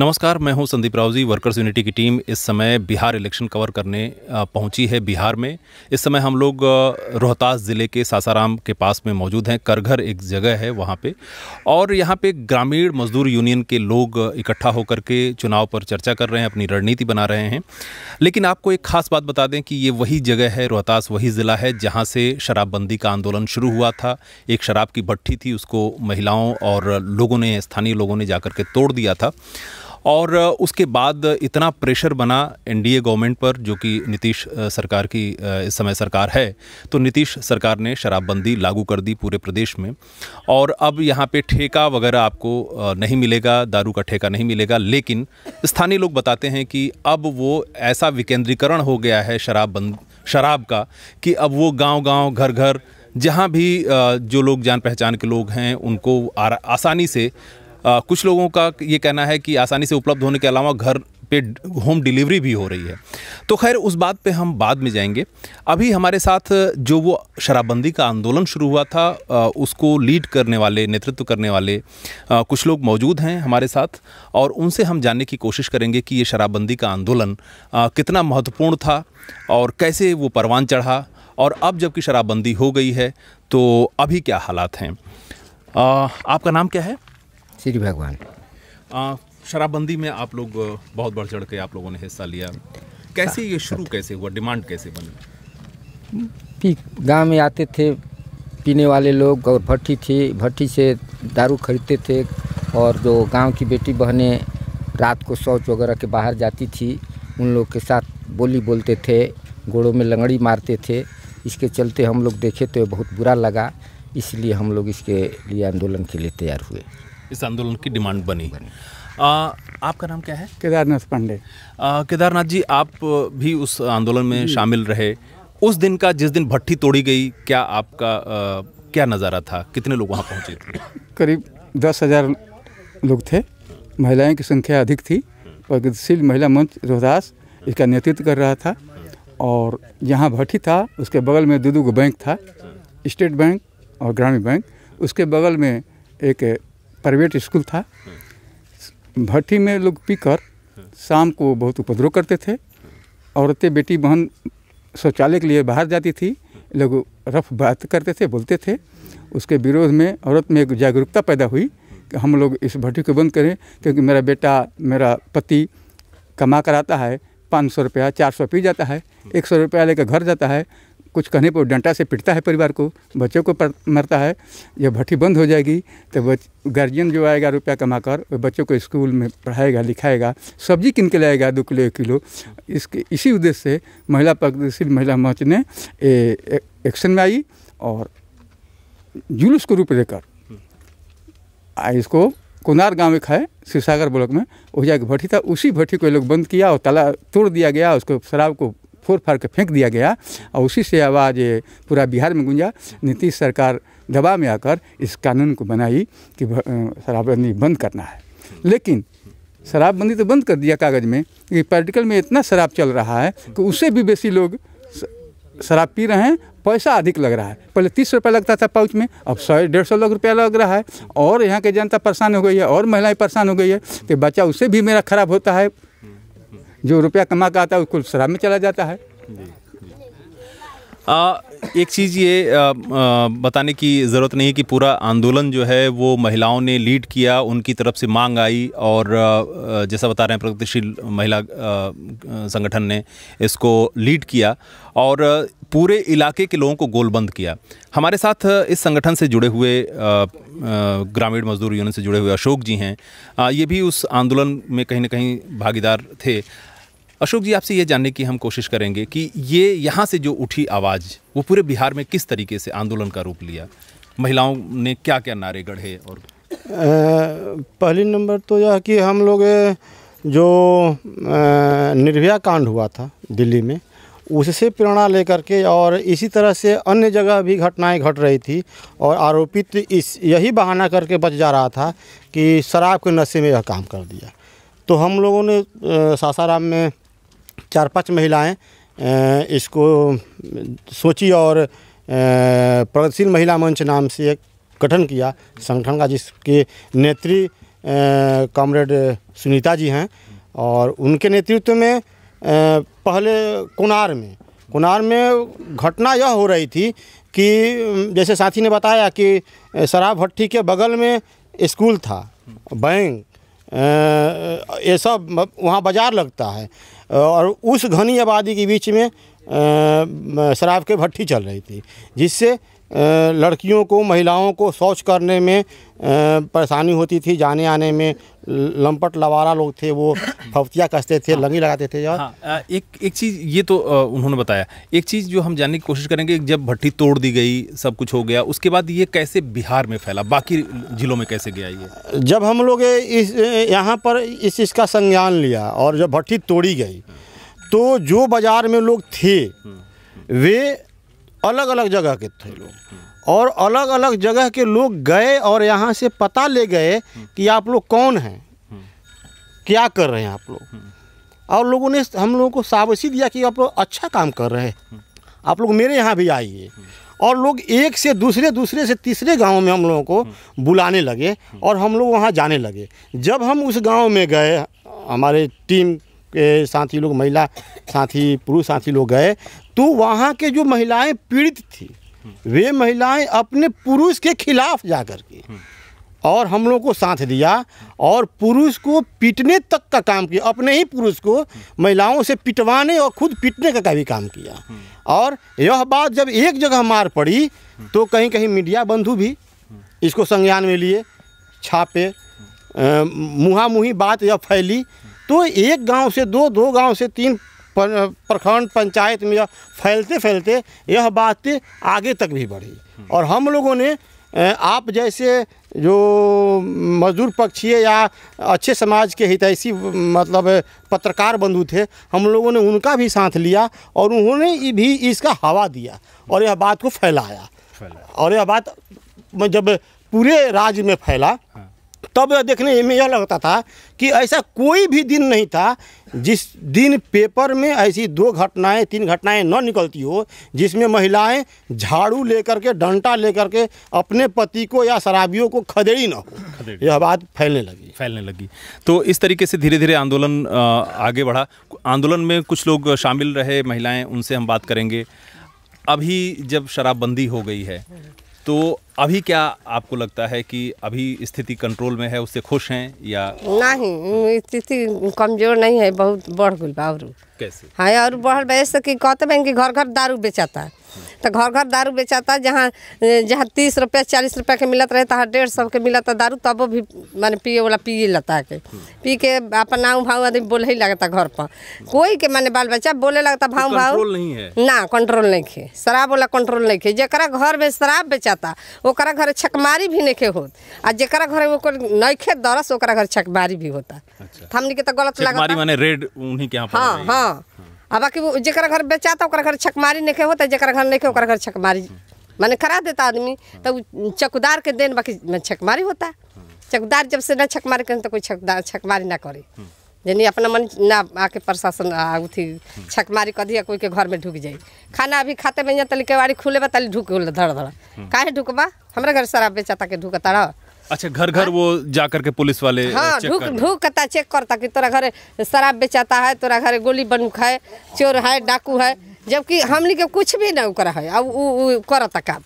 नमस्कार मैं हूं संदीप रावजी वर्कर्स यूनिटी की टीम इस समय बिहार इलेक्शन कवर करने पहुंची है बिहार में इस समय हम लोग रोहतास ज़िले के सासाराम के पास में मौजूद हैं करघर एक जगह है वहां पे और यहां पे ग्रामीण मजदूर यूनियन के लोग इकट्ठा होकर के चुनाव पर चर्चा कर रहे हैं अपनी रणनीति बना रहे हैं लेकिन आपको एक ख़ास बात बता दें कि ये वही जगह है रोहतास वही ज़िला है जहाँ से शराबबंदी का आंदोलन शुरू हुआ था एक शराब की भट्टी थी उसको महिलाओं और लोगों ने स्थानीय लोगों ने जा के तोड़ दिया था और उसके बाद इतना प्रेशर बना एनडीए गवर्नमेंट पर जो कि नीतीश सरकार की इस समय सरकार है तो नीतीश सरकार ने शराबबंदी लागू कर दी पूरे प्रदेश में और अब यहाँ पे ठेका वगैरह आपको नहीं मिलेगा दारू का ठेका नहीं मिलेगा लेकिन स्थानीय लोग बताते हैं कि अब वो ऐसा विकेंद्रीकरण हो गया है शराब बंद शराब का कि अब वो गांव-गांव घर-घर जहाँ भी जो लोग जान पहचान के लोग हैं उनको आसानी से आ, कुछ लोगों का ये कहना है कि आसानी से उपलब्ध होने के अलावा घर पे होम डिलीवरी भी हो रही है तो खैर उस बात पे हम बाद में जाएंगे अभी हमारे साथ जो वो शराबबंदी का आंदोलन शुरू हुआ था उसको लीड करने वाले नेतृत्व करने वाले कुछ लोग मौजूद हैं हमारे साथ और उनसे हम जानने की कोशिश करेंगे कि ये शराबबंदी का आंदोलन कितना महत्वपूर्ण था और कैसे वो परवान चढ़ा और अब जबकि शराबबंदी हो गई है तो अभी क्या हालात हैं आपका नाम क्या है श्री भगवान शराबबंदी में आप लोग बहुत बढ़ चढ़ के आप लोगों ने हिस्सा लिया कैसे ये शुरू कैसे हुआ डिमांड कैसे बनी गांव में आते थे पीने वाले लोग और भट्टी थी भट्टी से दारू खरीदते थे और जो गांव की बेटी बहनें रात को शौच वगैरह के बाहर जाती थी उन लोग के साथ बोली बोलते थे घोड़ों में लंगड़ी मारते थे इसके चलते हम लोग देखे तो बहुत बुरा लगा इसलिए हम लोग इसके लिए आंदोलन के लिए तैयार हुए इस आंदोलन की डिमांड बनी, आ, आपका नाम क्या है केदारनाथ पांडे केदारनाथ जी आप भी उस आंदोलन में शामिल रहे उस दिन का जिस दिन भट्टी तोड़ी गई क्या आपका आ, क्या नज़ारा था कितने लोग वहाँ पहुँचे थे करीब दस हज़ार लोग थे महिलाएं की संख्या अधिक थी प्रगतिशील महिला मंच रोहदास इसका नेतृत्व कर रहा था और यहाँ भट्टी था उसके बगल में दो दो बैंक था स्टेट बैंक और ग्रामीण बैंक उसके बगल में एक प्राइवेट स्कूल था भट्टी में लोग पीकर शाम को बहुत उपद्रव करते थे औरतें बेटी बहन शौचालय के लिए बाहर जाती थी लोग रफ बात करते थे बोलते थे उसके विरोध में औरत में एक जागरूकता पैदा हुई कि हम लोग इस भट्टी को बंद करें क्योंकि मेरा बेटा मेरा पति कमा कर आता है पाँच सौ रुपया चार सौ पी जाता है एक सौ रुपया लेकर घर जाता है कुछ कहने पर डंटा से पिटता है परिवार को बच्चों को मरता है जब भट्टी बंद हो जाएगी तो गार्जियन जो आएगा रुपया कमा कर बच्चों को स्कूल में पढ़ाएगा लिखाएगा सब्जी किन के लाएगा दो किलो एक किलो इसके इसी उद्देश्य से महिला प्रगतिशील महिला मंच ने एक्शन में आई और जुलूस को रूप देकर इसको कुनार गांव में खाए शिवसागर ब्लॉक में वो जाकर भट्टी था उसी भट्टी को लोग बंद किया और ताला तोड़ दिया गया उसको शराब को फोड़ फाड़ के फेंक दिया गया और उसी से आवाज़ पूरा बिहार में गूंजा नीतीश सरकार दबा में आकर इस कानून को बनाई कि शराबबंदी बंद करना है लेकिन शराबबंदी तो बंद कर दिया कागज़ में कि पॉलिटिकल में इतना शराब चल रहा है कि उससे भी बेसी लोग शराब पी रहे हैं पैसा अधिक लग रहा है पहले तीस रुपया लगता था पाउच में अब सौ डेढ़ सौ लाख रुपया लग रहा है और यहाँ के जनता परेशान हो गई है और महिलाएं परेशान हो गई है कि बच्चा उससे भी मेरा खराब होता है जो रुपया कमा के आता है उसको शराब में चला जाता है आ, एक चीज़ ये आ, आ, बताने की ज़रूरत नहीं है कि पूरा आंदोलन जो है वो महिलाओं ने लीड किया उनकी तरफ से मांग आई और आ, जैसा बता रहे हैं प्रगतिशील महिला संगठन ने इसको लीड किया और पूरे इलाके के लोगों को गोलबंद किया हमारे साथ इस संगठन से जुड़े हुए ग्रामीण मजदूर यूनियन से जुड़े हुए अशोक जी हैं ये भी उस आंदोलन में कहीं ना कहीं भागीदार थे अशोक जी आपसे ये जानने की हम कोशिश करेंगे कि ये यहाँ से जो उठी आवाज़ वो पूरे बिहार में किस तरीके से आंदोलन का रूप लिया महिलाओं ने क्या क्या नारे गढ़े और पहली नंबर तो यह कि हम लोग जो निर्भया कांड हुआ था दिल्ली में उससे प्रेरणा लेकर के और इसी तरह से अन्य जगह भी घटनाएं घट रही थी और आरोपित इस यही बहाना करके बच जा रहा था कि शराब के नशे में यह काम कर दिया तो हम लोगों ने सासाराम में चार पांच महिलाएं इसको सोची और प्रगतिशील महिला मंच नाम से एक गठन किया संगठन का जिसके नेत्री कॉमरेड सुनीता जी हैं और उनके नेतृत्व में पहले कुनार में कुनार में घटना यह हो रही थी कि जैसे साथी ने बताया कि शराब भट्टी के बगल में स्कूल था बैंक ये सब वहाँ बाज़ार लगता है और उस घनी आबादी के बीच में शराब के भट्टी चल रही थी जिससे लड़कियों को महिलाओं को शौच करने में परेशानी होती थी जाने आने में लंपट लवारा लोग थे वो फवतिया कसते थे हाँ, लंगी लगाते थे यार हाँ, एक एक चीज़ ये तो उन्होंने बताया एक चीज़ जो हम जानने की कोशिश करेंगे जब भट्टी तोड़ दी गई सब कुछ हो गया उसके बाद ये कैसे बिहार में फैला बाकी ज़िलों में कैसे गया ये जब हम लोग इस यहाँ पर इस चीज़ का संज्ञान लिया और जब भट्टी तोड़ी गई तो जो बाज़ार में लोग थे हम्म, हम्म। वे अलग अलग जगह के थे लोग और अलग अलग जगह के लोग गए और यहाँ से पता ले गए कि आप लोग कौन हैं क्या कर रहे हैं आप लोग और लोगों ने हम लोगों को साबसी दिया कि आप लोग अच्छा काम कर रहे हैं आप लोग मेरे यहाँ भी आइए और लोग एक से दूसरे दूसरे से तीसरे गांव में हम लोगों को बुलाने लगे और हम लोग वहाँ जाने लगे जब हम उस गांव में गए हमारे टीम के साथी लोग महिला साथी पुरुष साथी लोग गए तो वहाँ के जो महिलाएं पीड़ित थी वे महिलाएं अपने पुरुष के खिलाफ जा कर के और हम लोग को साथ दिया और पुरुष को पीटने तक का काम किया अपने ही पुरुष को महिलाओं से पिटवाने और खुद पीटने का, का भी काम किया और यह बात जब एक जगह मार पड़ी तो कहीं कहीं मीडिया बंधु भी इसको संज्ञान में लिए छापे मुहामुही बात यह फैली तो एक गांव से दो दो गांव से तीन प्रखंड पंचायत में फैलते फैलते यह बात आगे तक भी बढ़ी हम्म। और हम लोगों ने आप जैसे जो मजदूर पक्षीय या अच्छे समाज के हितैषी मतलब पत्रकार बंधु थे हम लोगों ने उनका भी साथ लिया और उन्होंने भी इसका हवा दिया और यह बात को फैलाया और यह बात जब पूरे राज्य में फैला हाँ। तब देखने में यह लगता था कि ऐसा कोई भी दिन नहीं था जिस दिन पेपर में ऐसी दो घटनाएं तीन घटनाएं न निकलती हो जिसमें महिलाएं झाड़ू लेकर के डंटा लेकर के अपने पति को या शराबियों को खदेड़ी ना हो यह बात फैलने लगी फैलने लगी तो इस तरीके से धीरे धीरे आंदोलन आगे बढ़ा आंदोलन में कुछ लोग शामिल रहे महिलाएं उनसे हम बात करेंगे अभी जब शराबबंदी हो गई है तो अभी क्या आपको लगता है कि अभी स्थिति कंट्रोल में है उससे खुश हैं या नहीं स्थिति कमजोर नहीं है बहुत बढ़ गई और कैसे हाँ और बढ़ बेच सके कहते हैं कि घर घर दारू बेचाता है तो घर घर दारू बेचाता है जहाँ जहाँ तीस रुपया चालीस रुपया के मिलत रहे तहाँ डेढ़ सौ के मिलता तो दारू तब भी मान पिए वाला पिए लता के पी के अपन नाऊ भाऊ आदमी बोल ही लगता घर पर कोई के माने बाल बच्चा बोले लगता भाव भाव नहीं है ना कंट्रोल नहीं खे शराब वाला कंट्रोल नहीं खे जरा घर में शराब बेचाता ओकरा घर छकमारी भी नहीं होत आ जरा घर नईखे दरस ओकरा घर छकमारी भी होता अच्छा। हमने के तो गलत लगा माने रेड उन्हीं के यहाँ हाँ हाँ अब बाकी जरा घर बेचाता तो घर छकमारी नहीं होता जरा घर नहीं ओकरा घर छकमारी माने करा देता आदमी तब चकदार के देन बाकी छकमारी होता हाँ। चकदार जब से ना छकमारी करें तो कोई छकदार छकमारी ना करे हाँ। जनी अपना मन ना आके प्रशासन अथी छकमारी मारी कर दिया कोई के घर में ढुक जाए खाना अभी खाते में तली केवाड़ी खुले बा ढुक धड़ धड़ हम्म। काहे ढुकबा हमारे घर शराब बेचा ताके ढुकता अच्छा घर घर वो जा करके पुलिस वाले हाँ ढूक ढूक करता चेक करता कि तोरा घर शराब बेचाता है तोरा घर गोली बंदूक है चोर है डाकू है जबकि हमने के कुछ भी ना करा है अब करता काम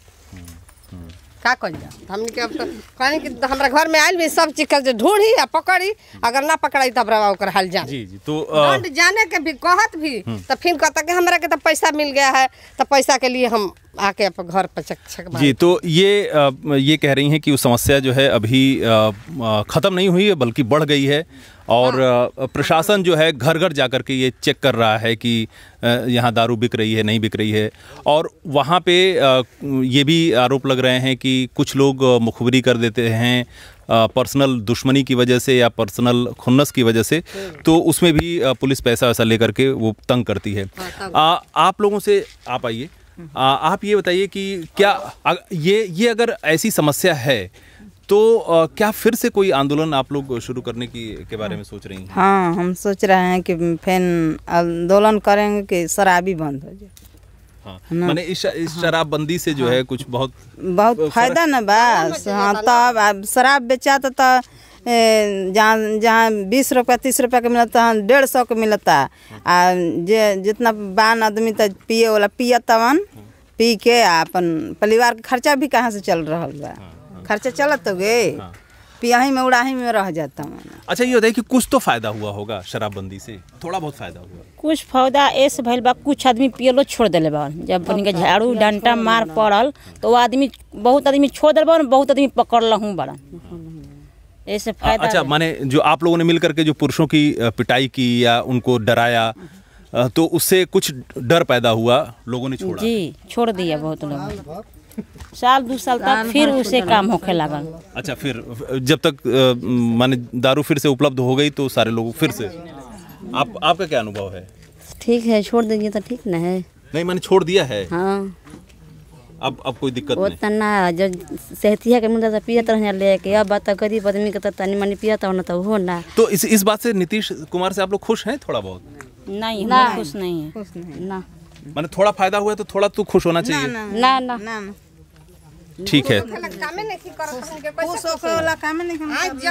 का कल जा हमने अब तो कहने कि तो हमारा घर में आयल भी सब चीज ढूंढी आ पकड़ी अगर ना पकड़ी तब ओकर हाल जान जी जी तो आ... जाने के भी कहत भी तो फिर कहता कि हमरा के तो पैसा मिल गया है तो पैसा के लिए हम आके आप घर पर चक चक जी तो ये ये कह रही हैं कि वो समस्या जो है अभी ख़त्म नहीं हुई है बल्कि बढ़ गई है और हाँ। प्रशासन जो है घर घर जा कर के ये चेक कर रहा है कि यहाँ दारू बिक रही है नहीं बिक रही है और वहाँ पे ये भी आरोप लग रहे हैं कि कुछ लोग मुखबरी कर देते हैं पर्सनल दुश्मनी की वजह से या पर्सनल खुन्नस की वजह से हम्म। तो उसमें भी पुलिस पैसा वैसा लेकर के वो तंग करती है आ, हाँ, आप लोगों से आप आइए आ, आप ये बताइए कि क्या ये ये अगर ऐसी समस्या है तो आ, क्या फिर से कोई आंदोलन आप लोग शुरू करने की के बारे में सोच रही हैं हाँ हम सोच रहे हैं कि फिर आंदोलन करेंगे कि शराबी बंद हो जाए हाँ, इस, हाँ, शराबबंदी से जो है हाँ। कुछ बहुत बहुत फायदा ना बस हाँ, हाँ तो शराब बेचा तो, तो जहाँ जहाँ बीस रुपया तीस रुपया के मिलता है डेढ़ सौ के मिलता आ जे जितना बान आदमी तो पिए वाला पिया तवन हाँ। पी के अपन परिवार के खर्चा भी कहाँ से चल रहा है हाँ, हाँ। खर्चा चलत हो गए पियाही में उड़ाही में रह जाता हूँ अच्छा ये बताइए कि कुछ तो फायदा हुआ होगा शराबबंदी से थोड़ा बहुत फायदा हुआ कुछ फायदा ऐसे भैल बा कुछ आदमी पियलो छोड़ दिले बा जब उनके झाड़ू डंटा मार पड़ल तो वो आदमी बहुत आदमी छोड़ दिल बहुत आदमी पकड़ लहूँ बड़ा ऐसे फायदा अच्छा माने जो आप लोगों ने मिल करके जो पुरुषों की पिटाई की या उनको डराया तो उससे कुछ डर पैदा हुआ लोगों ने छोड़ा जी छोड़ दिया बहुत लोग साल दो साल तक फिर उसे काम होके लगा अच्छा फिर जब तक माने दारू फिर से उपलब्ध हो गई तो सारे लोग फिर से आप आपका क्या अनुभव है ठीक है छोड़ देंगे तो ठीक ना है नहीं मैंने छोड़ दिया है हाँ अब अब कोई दिक्कत नहीं तो ना जो सेहतिया के मुद्दा से तो पिया तरह तो लेके अब बात गरीब आदमी के तनी मनी पिया तो ना तो हो ना तो इस इस बात से नीतीश कुमार से आप लोग खुश हैं थोड़ा बहुत नहीं ना खुश नहीं है ना मैंने थोड़ा फायदा हुआ तो थोड़ा तू खुश होना चाहिए ना ना ना ठीक है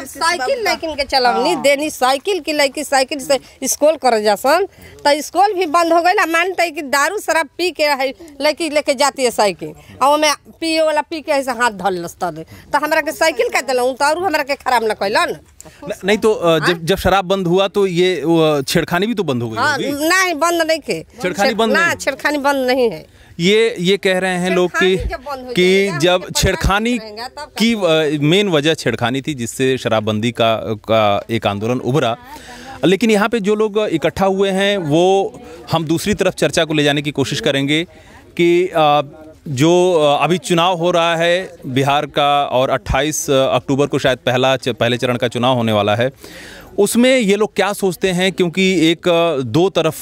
साइकिल लेकिन के नहीं हाँ। देनी साइकिल की लड़की साइकिल से स्कूल कर जासन तो स्कूल भी बंद हो गई ना मानते कि दारू शराब पी के है लड़की लेके जाती है साइकिल और मैं पिए वाला पी के ऐसे हाथ धल लसता दे तो हमारा के साइकिल का दिलूँ तो और हमारा के खराब न कैलन नहीं तो जब जब शराब बंद हुआ तो ये छेड़खानी भी तो बंद हो गई हाँ, नहीं बंद नहीं के छेड़खानी बंद ना छेड़खानी बंद नहीं है ये ये कह रहे हैं लोग कि कि जब छेड़खानी की मेन वजह छेड़खानी थी जिससे शराबबंदी का का एक आंदोलन उभरा लेकिन यहाँ पे जो लोग इकट्ठा हुए हैं वो हम दूसरी तरफ चर्चा को ले जाने की कोशिश करेंगे कि जो अभी चुनाव हो रहा है बिहार का और 28 अक्टूबर को शायद पहला पहले चरण का चुनाव होने वाला है उसमें ये लोग क्या सोचते हैं क्योंकि एक दो तरफ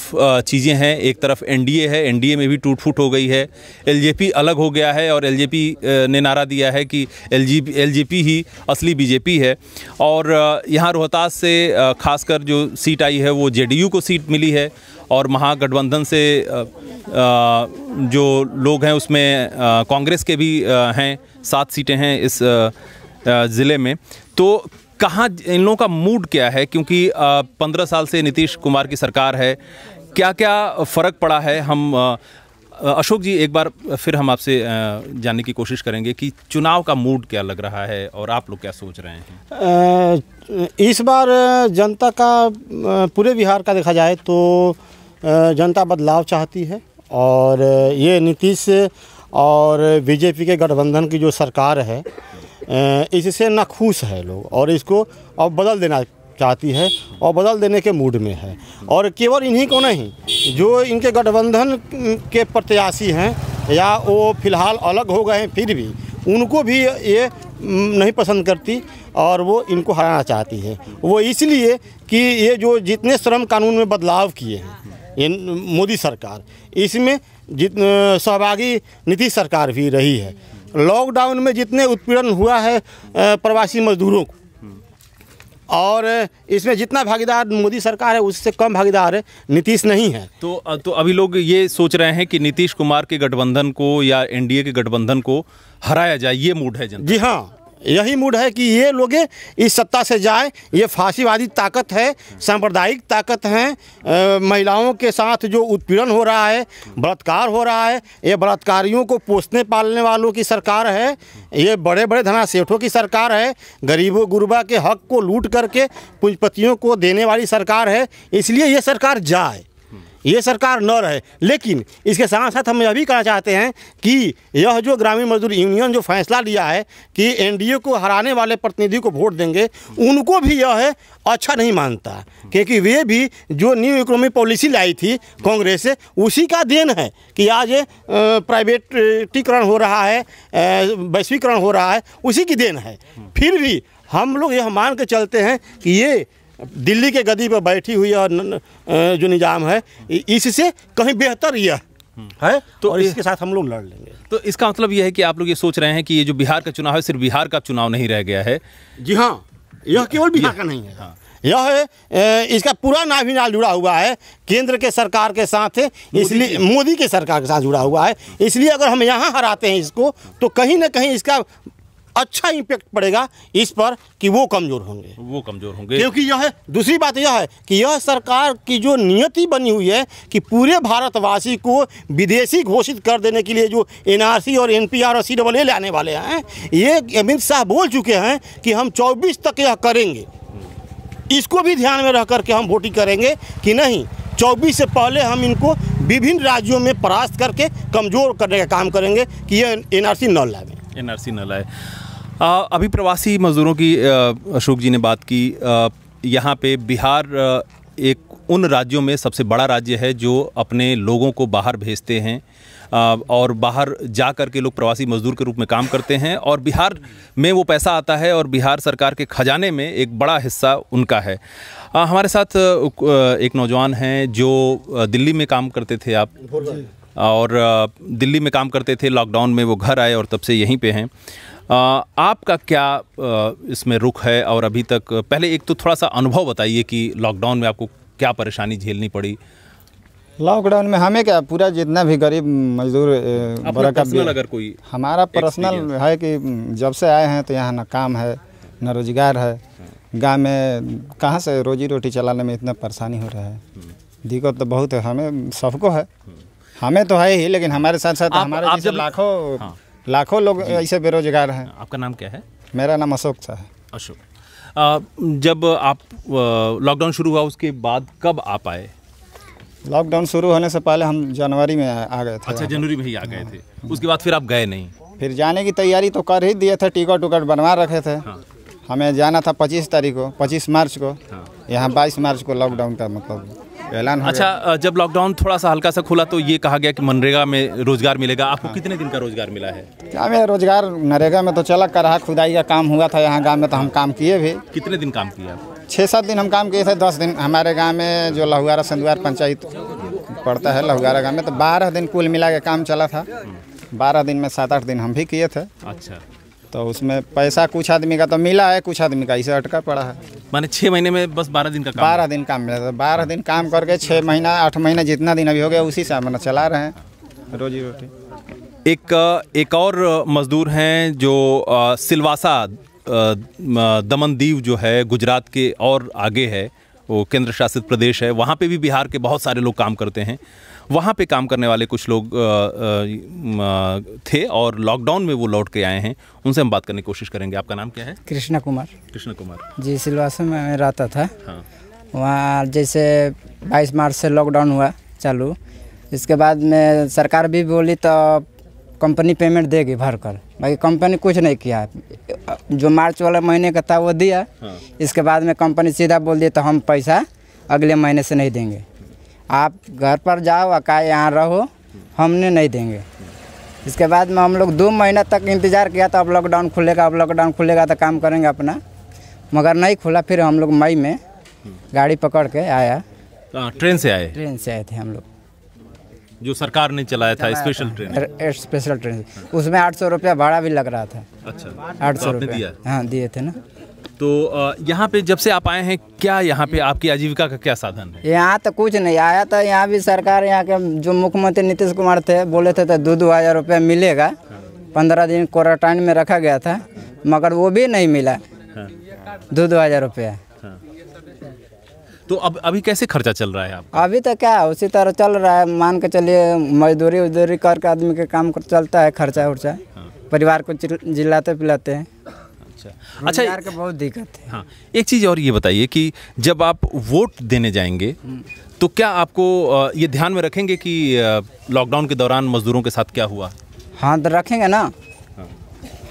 चीज़ें हैं एक तरफ एनडीए है एनडीए में भी टूट फूट हो गई है एलजेपी अलग हो गया है और एलजेपी ने नारा दिया है कि एलजी एलजेपी ही असली बीजेपी है और यहाँ रोहतास से खासकर जो सीट आई है वो जेडीयू को सीट मिली है और महागठबंधन से जो लोग हैं उसमें कांग्रेस के भी हैं सात सीटें हैं इस ज़िले में तो कहाँ इन लोगों का मूड क्या है क्योंकि पंद्रह साल से नीतीश कुमार की सरकार है क्या क्या फ़र्क पड़ा है हम अशोक जी एक बार फिर हम आपसे जानने की कोशिश करेंगे कि चुनाव का मूड क्या लग रहा है और आप लोग क्या सोच रहे हैं इस बार जनता का पूरे बिहार का देखा जाए तो जनता बदलाव चाहती है और ये नीतीश और बीजेपी के गठबंधन की जो सरकार है इससे नाखुश है लोग और इसको अब बदल देना चाहती है और बदल देने के मूड में है और केवल इन्हीं को नहीं जो इनके गठबंधन के प्रत्याशी हैं या वो फिलहाल अलग हो गए हैं फिर भी उनको भी ये नहीं पसंद करती और वो इनको हराना चाहती है वो इसलिए कि ये जो जितने श्रम कानून में बदलाव किए हैं मोदी सरकार इसमें जित सहभागी नीतीश सरकार भी रही है लॉकडाउन में जितने उत्पीड़न हुआ है प्रवासी मजदूरों को और इसमें जितना भागीदार मोदी सरकार है उससे कम भागीदार नीतीश नहीं है तो तो अभी लोग ये सोच रहे हैं कि नीतीश कुमार के गठबंधन को या एनडीए के गठबंधन को हराया जाए ये मूड है जनता जी हाँ यही मूड है कि ये लोग इस सत्ता से जाए ये फांसीवादी ताकत है सांप्रदायिक ताकत हैं महिलाओं के साथ जो उत्पीड़न हो रहा है बलात्कार हो रहा है ये बलात्कारियों को पोसने पालने वालों की सरकार है ये बड़े बड़े धना सेठों की सरकार है गरीबों गुरबा के हक को लूट करके पूंजपतियों को देने वाली सरकार है इसलिए ये सरकार जाए ये सरकार न रहे लेकिन इसके साथ साथ हम यह भी कहना चाहते हैं कि यह जो ग्रामीण मजदूर यूनियन जो फैसला लिया है कि एनडीए को हराने वाले प्रतिनिधि को वोट देंगे उनको भी यह अच्छा नहीं मानता क्योंकि वे भी जो न्यू इकोनॉमी पॉलिसी लाई थी कांग्रेस से उसी का देन है कि आज प्राइवेटीकरण हो रहा है वैश्वीकरण हो रहा है उसी की देन है फिर भी हम लोग यह मान के चलते हैं कि ये दिल्ली के गद्दी पर बैठी हुई और जो निज़ाम है इससे कहीं बेहतर यह है तो और इसके साथ हम लोग लड़ लेंगे तो इसका मतलब यह है कि आप लोग ये सोच रहे हैं कि ये जो बिहार का चुनाव है सिर्फ बिहार का चुनाव नहीं रह गया है जी हाँ यह केवल बिहार का नहीं है हाँ यह इसका पूरा नाभि जुड़ा हुआ है केंद्र के सरकार के साथ इसलिए मोदी के सरकार के साथ जुड़ा हुआ है इसलिए अगर हम यहाँ हराते हैं इसको तो कहीं ना कहीं इसका अच्छा इम्पेक्ट पड़ेगा इस पर कि वो कमज़ोर होंगे वो कमज़ोर होंगे क्योंकि यह है दूसरी बात यह है कि यह सरकार की जो नियति बनी हुई है कि पूरे भारतवासी को विदेशी घोषित कर देने के लिए जो एनआरसी और एनपीआर और सी डबल ए लाने वाले हैं ये अमित शाह बोल चुके हैं कि हम चौबीस तक यह करेंगे इसको भी ध्यान में रह करके हम वोटिंग करेंगे कि नहीं चौबीस से पहले हम इनको विभिन्न राज्यों में परास्त करके कमज़ोर करने का काम करेंगे कि यह एनआरसी न लाए एनआरसी न लाए आ, अभी प्रवासी मज़दूरों की अशोक जी ने बात की यहाँ पे बिहार एक उन राज्यों में सबसे बड़ा राज्य है जो अपने लोगों को बाहर भेजते हैं और बाहर जा कर के लोग प्रवासी मजदूर के रूप में काम करते हैं और बिहार में वो पैसा आता है और बिहार सरकार के खजाने में एक बड़ा हिस्सा उनका है हमारे साथ एक नौजवान हैं जो दिल्ली में काम करते थे आप और दिल्ली में काम करते थे लॉकडाउन में वो घर आए और तब से यहीं पे हैं आपका क्या इसमें रुख है और अभी तक पहले एक तो थोड़ा सा अनुभव बताइए कि लॉकडाउन में आपको क्या परेशानी झेलनी पड़ी लॉकडाउन में हमें क्या पूरा जितना भी गरीब मजदूर वर्ग का अगर कोई हमारा पर्सनल है कि जब से आए हैं तो यहाँ ना काम है न रोजगार है गांव में कहाँ से रोजी रोटी चलाने में इतना परेशानी हो रहा है दिक्कत तो बहुत है हमें सबको है हमें तो है ही लेकिन हमारे साथ साथ आप, हमारे आप जब लाखों हाँ। लाखों लोग ऐसे बेरोजगार हैं आपका नाम क्या है मेरा नाम अशोक शाह है अशोक जब आप लॉकडाउन शुरू हुआ उसके बाद कब आप आए लॉकडाउन शुरू होने से पहले हम जनवरी में आ गए थे अच्छा जनवरी में ही आ गए थे हाँ। उसके बाद फिर आप गए नहीं फिर जाने की तैयारी तो कर ही दिए थे टिकट उकट बनवा रखे थे हाँ। हमें जाना था 25 तारीख को 25 मार्च को हाँ। यहाँ 22 मार्च को लॉकडाउन का मतलब ऐलान अच्छा जब लॉकडाउन थोड़ा सा हल्का सा खुला तो ये कहा गया कि मनरेगा में रोजगार मिलेगा आपको हाँ। कितने दिन का रोजगार मिला है क्या मेरा रोजगार नरेगा में तो चला कर रहा खुदाई का काम हुआ था यहाँ गाँव में तो हम काम किए भी कितने दिन काम किया छः सात दिन हम काम किए थे दस दिन हमारे गाँव में जो लहुआरा सन्दुआर पंचायत पड़ता है लहुआरा गाँव में तो बारह दिन कुल मिला के काम चला था बारह दिन में सात आठ दिन हम भी किए थे अच्छा तो उसमें पैसा कुछ आदमी का तो मिला है कुछ आदमी का इसे अटका पड़ा है माने छः महीने में बस बारह दिन का काम बारह दिन काम मिला था बारह दिन काम करके छः महीना आठ महीना जितना दिन अभी हो गया उसी से मैंने चला रहे हैं रोजी रोटी एक एक और मज़दूर हैं जो आ, सिलवासा दमन दीव जो है गुजरात के और आगे है वो केंद्र शासित प्रदेश है वहाँ पे भी बिहार के बहुत सारे लोग काम करते हैं वहाँ पे काम करने वाले कुछ लोग आ, आ, थे और लॉकडाउन में वो लौट के आए हैं उनसे हम बात करने की कोशिश करेंगे आपका नाम क्या है कृष्णा कुमार कृष्णा कुमार जी सिलवासा में मैं रहता था हाँ वहाँ जैसे बाईस मार्च से लॉकडाउन हुआ चालू इसके बाद में सरकार भी बोली तो कंपनी पेमेंट देगी भर कर बाकी कंपनी कुछ नहीं किया जो मार्च वाले महीने का था वो दिया हाँ। इसके बाद में कंपनी सीधा बोल दिया तो हम पैसा अगले महीने से नहीं देंगे आप घर पर जाओ अकाए यहाँ रहो हमने नहीं देंगे इसके बाद में हम लोग दो महीना तक इंतज़ार किया था अब लॉकडाउन खुलेगा अब लॉकडाउन खुलेगा तो काम करेंगे अपना मगर नहीं खुला फिर हम लोग मई में गाड़ी पकड़ के आया आ, तो हाँ, ट्रेन से आए ट्रेन से आए थे हम लोग जो सरकार ने चलाया था स्पेशल ट्रेन स्पेशल ट्रेन उसमें आठ सौ रुपया भाड़ा भी लग रहा था अच्छा आठ सौ तो रुपया हाँ दिए थे ना तो यहाँ पे जब से आप आए हैं क्या यहाँ पे आपकी आजीविका का क्या साधन है यहाँ तो कुछ नहीं आया था तो यहाँ भी सरकार यहाँ के जो मुख्यमंत्री नीतीश कुमार थे बोले थे तो दो दो हज़ार रुपया मिलेगा पंद्रह दिन क्वारंटाइन में रखा गया था मगर वो भी नहीं मिला हाँ। दो दो हज़ार रुपया हाँ। तो अब अभी कैसे खर्चा चल रहा है आप अभी तो क्या उसी तरह चल रहा है मान के चलिए मजदूरी उजदूरी करके आदमी के काम चलता है खर्चा उर्चा हाँ। परिवार को जिलाते पिलाते हैं अच्छा अच्छा यार का बहुत दिक्कत है हाँ एक चीज़ और ये बताइए कि जब आप वोट देने जाएंगे तो क्या आपको ये ध्यान में रखेंगे कि लॉकडाउन के दौरान मजदूरों के साथ क्या हुआ हाँ तो रखेंगे ना हाँ।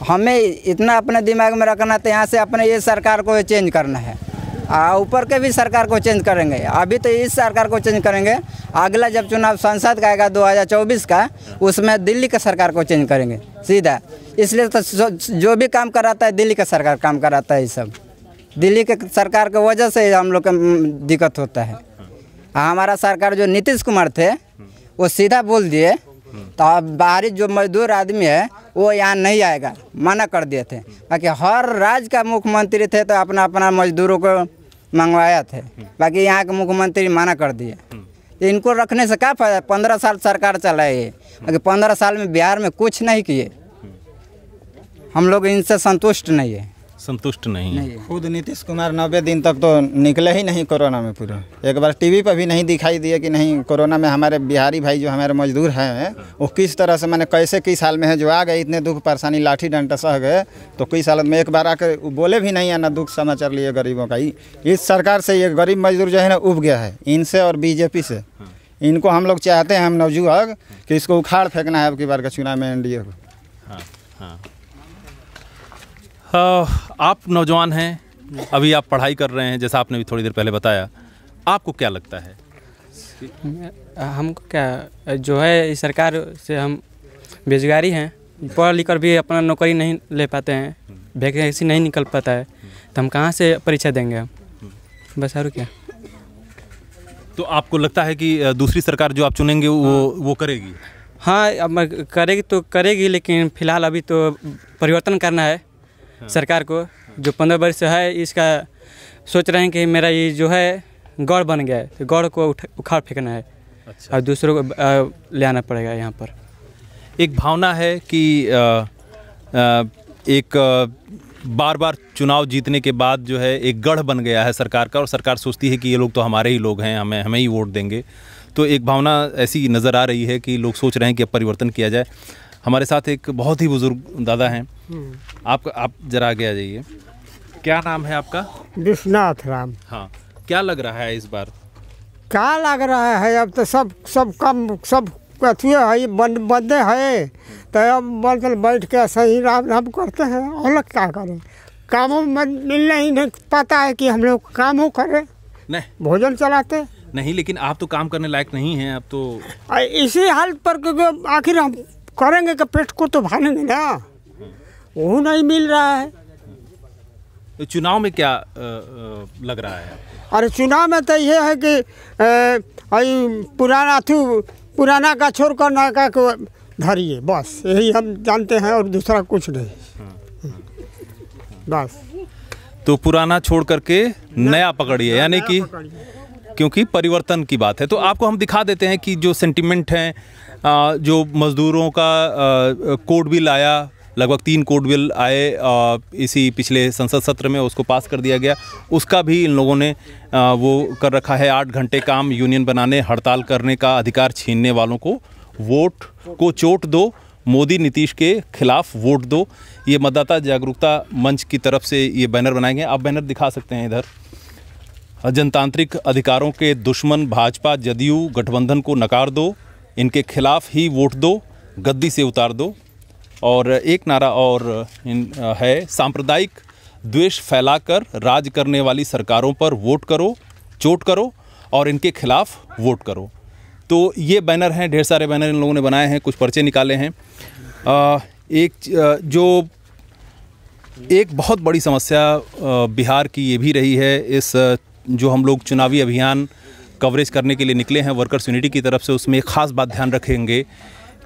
हमें इतना अपने दिमाग में रखना तो यहाँ से अपने ये सरकार को चेंज करना है ऊपर के भी सरकार को चेंज करेंगे अभी तो इस सरकार को चेंज करेंगे अगला जब चुनाव संसद का आएगा 2024 का उसमें दिल्ली का सरकार को चेंज करेंगे सीधा इसलिए तो जो भी काम कराता है दिल्ली का सरकार काम कराता है ये सब दिल्ली के सरकार के वजह से हम लोग का दिक्कत होता है हमारा सरकार जो नीतीश कुमार थे वो सीधा बोल दिए तो अब बाहरी जो मजदूर आदमी है वो यहाँ नहीं आएगा मना कर दिए थे बाकी हर राज्य का मुख्यमंत्री थे तो अपना अपना मजदूरों को मंगवाया थे बाकी यहाँ के मुख्यमंत्री मना कर दिए तो इनको रखने से क्या फ़ायदा पंद्रह साल सरकार है बाकी पंद्रह साल में बिहार में कुछ नहीं किए हम लोग इनसे संतुष्ट नहीं है संतुष्ट नहीं, नहीं है खुद नीतीश कुमार नब्बे दिन तक तो निकले ही नहीं कोरोना में पूरा एक बार टीवी पर भी नहीं दिखाई दिए कि नहीं कोरोना में हमारे बिहारी भाई जो हमारे मजदूर हैं वो किस तरह से मैंने कैसे कई साल में है जो आ गए इतने दुख परेशानी लाठी डंडा सह गए तो कई साल में एक बार आकर बोले भी नहीं है ना दुख समाचार लिए गरीबों का इस सरकार से ये गरीब मजदूर जो है ना उब गया है इनसे और बीजेपी से हाँ। इनको हम लोग चाहते हैं हम नवजुवक कि इसको उखाड़ फेंकना है अब की बार का चुनाव में एन डी ए को हाँ हाँ आप नौजवान हैं अभी आप पढ़ाई कर रहे हैं जैसा आपने भी थोड़ी देर पहले बताया आपको क्या लगता है हमको क्या जो है सरकार से हम बेरोजगारी हैं पढ़ लिख कर भी अपना नौकरी नहीं ले पाते हैं वैकेंसी नहीं निकल पाता है तो हम कहाँ से परीक्षा देंगे हम बस और क्या तो आपको लगता है कि दूसरी सरकार जो आप चुनेंगे वो वो करेगी हाँ अब करेगी तो करेगी लेकिन फिलहाल अभी तो परिवर्तन करना है हाँ। सरकार को जो पंद्रह वर्ष है इसका सोच रहे हैं कि मेरा ये जो है गढ़ बन गया है तो गौड़ को उठ, उखाड़ फेंकना है अच्छा। और दूसरों को ले आना पड़ेगा यहाँ पर एक भावना है कि आ, आ, एक बार बार चुनाव जीतने के बाद जो है एक गढ़ बन गया है सरकार का और सरकार सोचती है कि ये लोग तो हमारे ही लोग हैं हमें हमें ही वोट देंगे तो एक भावना ऐसी नज़र आ रही है कि लोग सोच रहे हैं कि अब परिवर्तन किया जाए हमारे साथ एक बहुत ही बुजुर्ग दादा हैं हम्म। आप आप जरा आगे आ जाइए क्या नाम है आपका विश्वनाथ राम हाँ क्या लग रहा है इस बार क्या लग रहा है अब तो सब सब कम सब अथी है बंद बंदे है तो अब मतलब बैठ के सही राम राम करते हैं और क्या करें कामों में ही नहीं पता है कि हम लोग काम हो करें नहीं भोजन चलाते नहीं लेकिन आप तो काम करने लायक नहीं हैं आप तो इसी हाल पर आखिर हम करेंगे कि पेट को तो भानेंगे ना वो नहीं मिल रहा है तो चुनाव में क्या लग रहा है अरे चुनाव में तो ये है कि पुराना थी पुराना का छोड़ कर नया का को धरिए बस यही हम जानते हैं और दूसरा कुछ नहीं बस तो पुराना छोड़ करके नया पकड़िए हाँ, यानी कि क्योंकि परिवर्तन की बात है तो आपको हम दिखा देते हैं कि जो सेंटिमेंट हैं जो मज़दूरों का कोड बिल आया लगभग तीन कोड बिल आए इसी पिछले संसद सत्र में उसको पास कर दिया गया उसका भी इन लोगों ने वो कर रखा है आठ घंटे काम यूनियन बनाने हड़ताल करने का अधिकार छीनने वालों को वोट को चोट दो मोदी नीतीश के खिलाफ वोट दो ये मतदाता जागरूकता मंच की तरफ से ये बैनर बनाए गए आप बैनर दिखा सकते हैं इधर जनतांत्रिक अधिकारों के दुश्मन भाजपा जदयू गठबंधन को नकार दो इनके खिलाफ ही वोट दो गद्दी से उतार दो और एक नारा और इन है सांप्रदायिक द्वेष फैलाकर राज करने वाली सरकारों पर वोट करो चोट करो और इनके खिलाफ वोट करो तो ये बैनर हैं ढेर सारे बैनर इन लोगों ने बनाए हैं कुछ पर्चे निकाले हैं एक जो एक बहुत बड़ी समस्या बिहार की ये भी रही है इस जो हम लोग चुनावी अभियान कवरेज करने के लिए निकले हैं वर्कर्स यूनिटी की तरफ से उसमें एक ख़ास बात ध्यान रखेंगे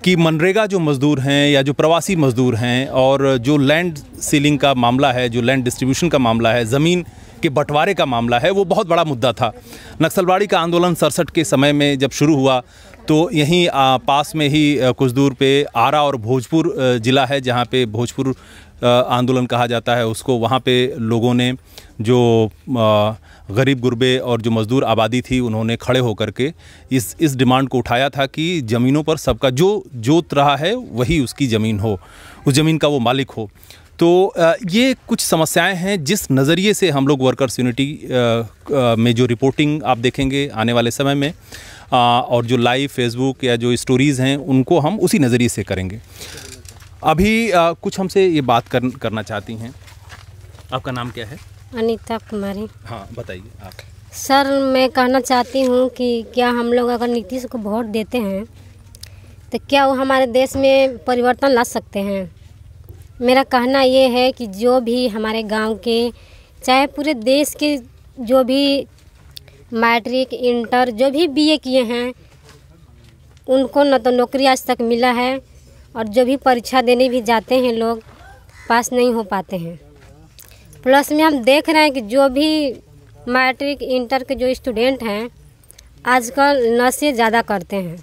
कि मनरेगा जो मज़दूर हैं या जो प्रवासी मज़दूर हैं और जो लैंड सीलिंग का मामला है जो लैंड डिस्ट्रीब्यूशन का मामला है ज़मीन के बंटवारे का मामला है वो बहुत बड़ा मुद्दा था नक्सलवाड़ी का आंदोलन सड़सठ के समय में जब शुरू हुआ तो यहीं पास में ही कुछ दूर पे आरा और भोजपुर ज़िला है जहाँ पे भोजपुर आंदोलन कहा जाता है उसको वहाँ पे लोगों ने जो गरीब गुरबे और जो मज़दूर आबादी थी उन्होंने खड़े होकर के इस इस डिमांड को उठाया था कि ज़मीनों पर सबका जो जोत रहा है वही उसकी ज़मीन हो उस ज़मीन का वो मालिक हो तो ये कुछ समस्याएं हैं जिस नज़रिए से हम लोग वर्कर्स यूनिटी में जो रिपोर्टिंग आप देखेंगे आने वाले समय में और जो लाइव फेसबुक या जो स्टोरीज़ हैं उनको हम उसी नज़रिए से करेंगे अभी कुछ हमसे ये बात कर, करना चाहती हैं आपका नाम क्या है अनीता कुमारी हाँ बताइए आप सर मैं कहना चाहती हूँ कि क्या हम लोग अगर नीतीश को वोट देते हैं तो क्या वो हमारे देश में परिवर्तन ला सकते हैं मेरा कहना ये है कि जो भी हमारे गांव के चाहे पूरे देश के जो भी मैट्रिक इंटर जो भी बीए किए हैं उनको न तो नौकरी आज तक मिला है और जो भी परीक्षा देने भी जाते हैं लोग पास नहीं हो पाते हैं प्लस में हम देख रहे हैं कि जो भी मैट्रिक इंटर के जो स्टूडेंट हैं आजकल नशे ज़्यादा करते हैं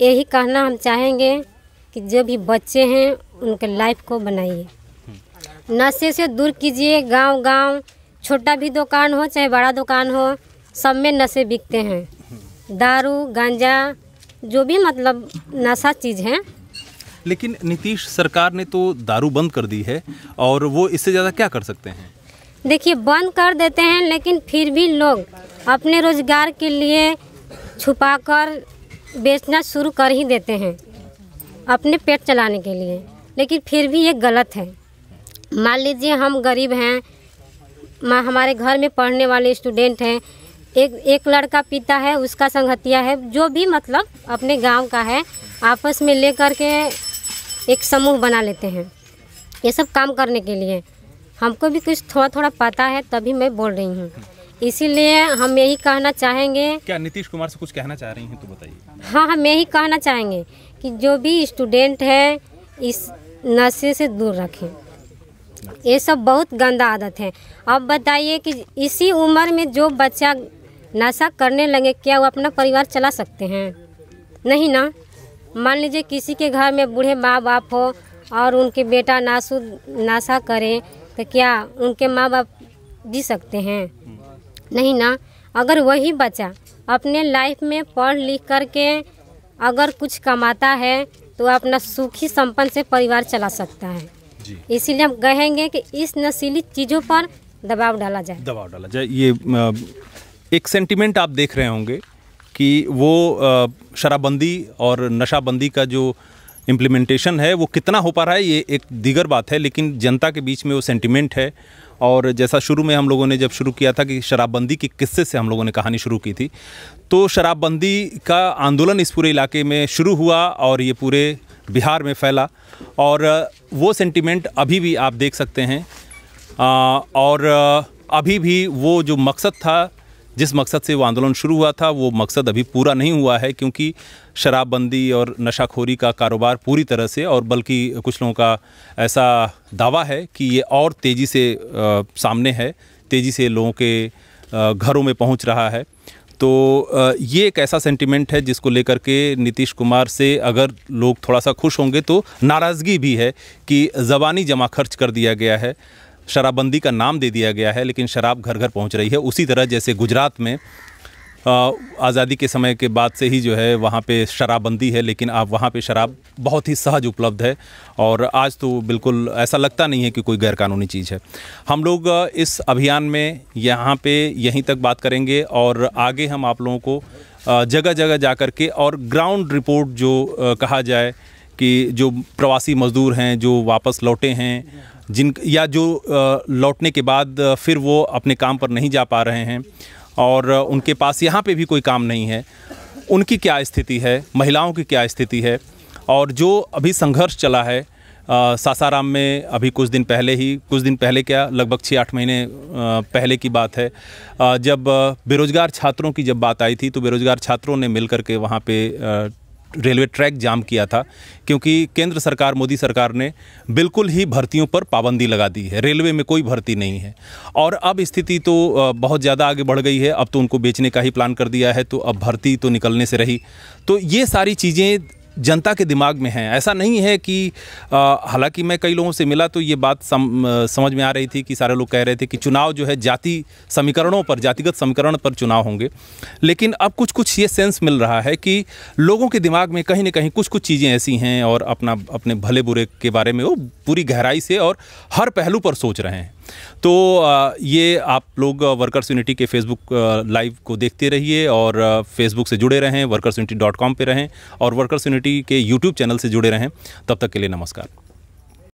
यही कहना हम चाहेंगे कि जो भी बच्चे हैं उनके लाइफ को बनाइए नशे से दूर कीजिए गांव गांव छोटा भी दुकान हो चाहे बड़ा दुकान हो सब में नशे बिकते हैं दारू गांजा जो भी मतलब नशा चीज़ है लेकिन नीतीश सरकार ने तो दारू बंद कर दी है और वो इससे ज़्यादा क्या कर सकते हैं देखिए बंद कर देते हैं लेकिन फिर भी लोग अपने रोजगार के लिए छुपाकर बेचना शुरू कर ही देते हैं अपने पेट चलाने के लिए लेकिन फिर भी ये गलत है मान लीजिए हम गरीब हैं माँ हमारे घर में पढ़ने वाले स्टूडेंट हैं एक एक लड़का पिता है उसका संगतिया है जो भी मतलब अपने गांव का है आपस में लेकर के एक समूह बना लेते हैं ये सब काम करने के लिए हमको भी कुछ थोड़ा थोड़ा पता है तभी मैं बोल रही हूँ इसीलिए हम यही कहना चाहेंगे क्या नीतीश कुमार से कुछ कहना चाह रही हैं तो बताइए हाँ हम हाँ, यही कहना चाहेंगे कि जो भी स्टूडेंट है इस नशे से दूर रखें ये सब बहुत गंदा आदत है अब बताइए कि इसी उम्र में जो बच्चा नशा करने लगे क्या वो अपना परिवार चला सकते हैं नहीं ना मान लीजिए किसी के घर में बूढ़े माँ बाप हो और उनके बेटा नासुद नासा करें तो क्या उनके माँ बाप जी सकते हैं नहीं ना अगर वही बच्चा अपने लाइफ में पढ़ लिख करके अगर कुछ कमाता है तो अपना सुखी संपन्न से परिवार चला सकता है इसीलिए हम कहेंगे कि इस नशीली चीज़ों पर दबाव डाला जाए दबाव डाला जाए ये एक सेंटिमेंट आप देख रहे होंगे कि वो शराबबंदी और नशाबंदी का जो इम्प्लीमेंटेशन है वो कितना हो पा रहा है ये एक दीगर बात है लेकिन जनता के बीच में वो सेंटिमेंट है और जैसा शुरू में हम लोगों ने जब शुरू किया था कि शराबबंदी के किस्से से हम लोगों ने कहानी शुरू की थी तो शराबबंदी का आंदोलन इस पूरे इलाके में शुरू हुआ और ये पूरे बिहार में फैला और वो सेंटिमेंट अभी भी आप देख सकते हैं और अभी भी वो जो मकसद था जिस मकसद से वो आंदोलन शुरू हुआ था वो मकसद अभी पूरा नहीं हुआ है क्योंकि शराबबंदी और नशाखोरी का कारोबार पूरी तरह से और बल्कि कुछ लोगों का ऐसा दावा है कि ये और तेज़ी से आ, सामने है तेज़ी से लोगों के आ, घरों में पहुंच रहा है तो ये एक ऐसा सेंटिमेंट है जिसको लेकर के नीतीश कुमार से अगर लोग थोड़ा सा खुश होंगे तो नाराज़गी भी है कि ज़बानी जमा खर्च कर दिया गया है शराबबंदी का नाम दे दिया गया है लेकिन शराब घर घर पहुंच रही है उसी तरह जैसे गुजरात में आज़ादी के समय के बाद से ही जो है वहाँ पे शराबबंदी है लेकिन आप वहाँ पे शराब बहुत ही सहज उपलब्ध है और आज तो बिल्कुल ऐसा लगता नहीं है कि कोई गैरकानूनी चीज़ है हम लोग इस अभियान में यहाँ पे यहीं तक बात करेंगे और आगे हम आप लोगों को जगह जगह जा कर के और ग्राउंड रिपोर्ट जो कहा जाए कि जो प्रवासी मज़दूर हैं जो वापस लौटे हैं जिन या जो लौटने के बाद फिर वो अपने काम पर नहीं जा पा रहे हैं और उनके पास यहाँ पे भी कोई काम नहीं है उनकी क्या स्थिति है महिलाओं की क्या स्थिति है और जो अभी संघर्ष चला है आ, सासाराम में अभी कुछ दिन पहले ही कुछ दिन पहले क्या लगभग छः आठ महीने पहले की बात है आ, जब बेरोज़गार छात्रों की जब बात आई थी तो बेरोज़गार छात्रों ने मिल कर के वहाँ पे रेलवे ट्रैक जाम किया था क्योंकि केंद्र सरकार मोदी सरकार ने बिल्कुल ही भर्तियों पर पाबंदी लगा दी है रेलवे में कोई भर्ती नहीं है और अब स्थिति तो बहुत ज़्यादा आगे बढ़ गई है अब तो उनको बेचने का ही प्लान कर दिया है तो अब भर्ती तो निकलने से रही तो ये सारी चीज़ें जनता के दिमाग में हैं ऐसा नहीं है कि हालांकि मैं कई लोगों से मिला तो ये बात सम, आ, समझ में आ रही थी कि सारे लोग कह रहे थे कि चुनाव जो है जाति समीकरणों पर जातिगत समीकरण पर चुनाव होंगे लेकिन अब कुछ कुछ ये सेंस मिल रहा है कि लोगों के दिमाग में कहीं ना कहीं कुछ कुछ चीज़ें ऐसी हैं और अपना अपने भले बुरे के बारे में वो पूरी गहराई से और हर पहलू पर सोच रहे हैं तो ये आप लोग वर्कर्स यूनिटी के फेसबुक लाइव को देखते रहिए और फेसबुक से जुड़े रहें वर्कर्स यूनिटी डॉट कॉम पर रहें और वर्कर्स यूनिटी के यूट्यूब चैनल से जुड़े रहें तब तक के लिए नमस्कार